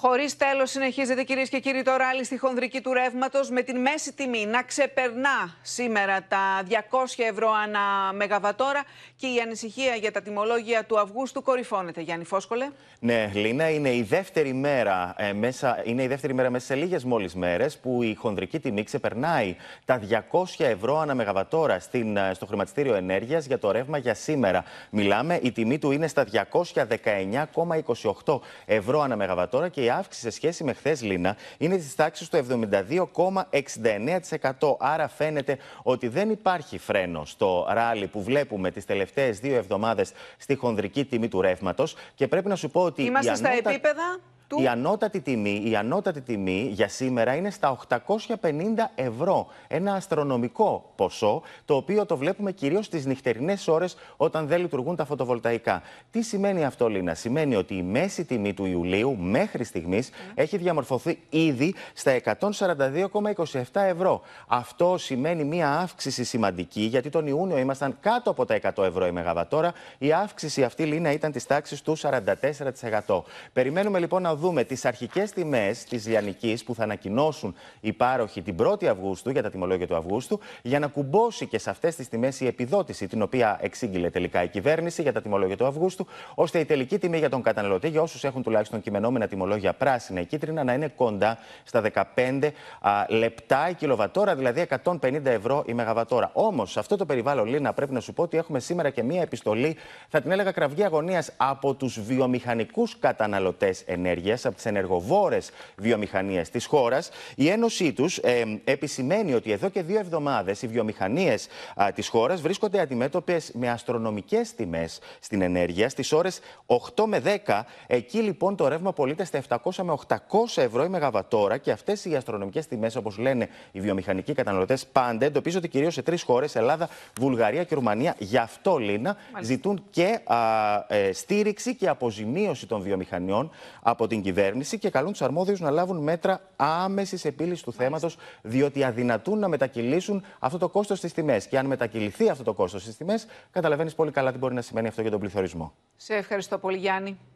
Χωρίς τέλος, συνεχίζεται κυρίες και κύριοι το ράλι στη χονδρική του ρεύματος με την μέση τιμή να ξεπερνά σήμερα τα 200 ευρώ ανά μεγαβατόρα και η ανησυχία για τα τιμολόγια του Αυγούστου κορυφώνεται. Γιάννη Φόσκολε. Ναι, Λίνα, είναι η δεύτερη μέρα, ε, μέσα, είναι η δεύτερη μέρα μέσα σε λίγες μόλις μέρες που η χονδρική τιμή ξεπερνάει τα 200 ευρώ ανά μεγαβατόρα στην, ε, στο χρηματιστήριο ενέργειας για το ρεύμα για σήμερα. Μιλάμε, η τιμή του είναι στα 219,28 ευρώ ανά μεγαβατόρα και αύξηση σε σχέση με χθες, Λίνα, είναι της τάξης του 72,69%. Άρα φαίνεται ότι δεν υπάρχει φρένο στο ράλι που βλέπουμε τις τελευταίες δύο εβδομάδες στη χονδρική τιμή του ρεύματος. Και πρέπει να σου πω ότι. Είμαστε στα επίπεδα. Η ανώτατη, τιμή, η ανώτατη τιμή για σήμερα είναι στα 850 ευρώ. Ένα αστρονομικό ποσό, το οποίο το βλέπουμε κυρίως στις νυχτερινές ώρες όταν δεν λειτουργούν τα φωτοβολταϊκά. Τι σημαίνει αυτό, Λίνα, Σημαίνει ότι η μέση τιμή του Ιουλίου μέχρι στιγμής ναι. έχει διαμορφωθεί ήδη στα 142,27 ευρώ. Αυτό σημαίνει μία αύξηση σημαντική, γιατί τον Ιούνιο ήμασταν κάτω από τα 100 ευρώ η Μεγαβατόρα. Η αύξηση αυτή, Λίνα, ήταν της τάξης του 44%. Περιμένουμε λοιπόν να δούμε τις αρχικές τιμές της Λιανική που θα ανακοινώσουν οι πάροχοι την 1η Αυγούστου για τα τιμολόγια του Αυγούστου, για να κουμπώσει και σε αυτές τις τιμές η επιδότηση την οποία εξήγηλε τελικά η κυβέρνηση για τα τιμολόγια του Αυγούστου, ώστε η τελική τιμή για τον καταναλωτή, για όσους έχουν τουλάχιστον κειμενόμενα τιμολόγια πράσινα ή κίτρινα, να είναι κοντά στα 15 λεπτά η κιλοβατόρα, δηλαδή 150 ευρώ η μεγαβατόρα. Όμως, σε αυτό το περιβάλλον, Λίνα, πρέπει να σου πω ότι έχουμε σήμερα και μία επιστολή, θα την έλεγα κραυγή αγωνίας από τους βιομηχανικούς καταναλωτές ενέργειας ενέργεια από τις ενεργοβόρες βιομηχανίες της χώρας, η Ένωσή τους ε, επισημαίνει ότι εδώ και δύο εβδομάδες οι βιομηχανίες της χώρας βρίσκονται αντιμέτωπες με αστρονομικές τιμές στην ενέργεια στις ώρες 8 με 10. Εκεί λοιπόν το ρεύμα πωλείται στα 700 με 800 ευρώ η μεγαβατόρα και αυτές οι αστρονομικές τιμές, όπως λένε οι βιομηχανικοί καταναλωτές, πάντα εντοπίζονται κυρίως σε τρεις χώρες, Ελλάδα, Βουλγαρία και Ρουμανία. Γι' αυτό, Λίνα, ζητούν και ε, στήριξη και αποζημίωση των βιομηχανιών από την την κυβέρνηση και καλούν τους αρμόδιους να λάβουν μέτρα άμεσης επίλυσης του θέματος, διότι αδυνατούν να μετακυλήσουν αυτό το κόστος στις τιμές. Και αν μετακυληθεί αυτό το κόστος στις τιμές, καταλαβαίνεις πολύ καλά τι μπορεί να σημαίνει αυτό για τον πληθωρισμό. Σε ευχαριστώ πολύ, Γιάννη.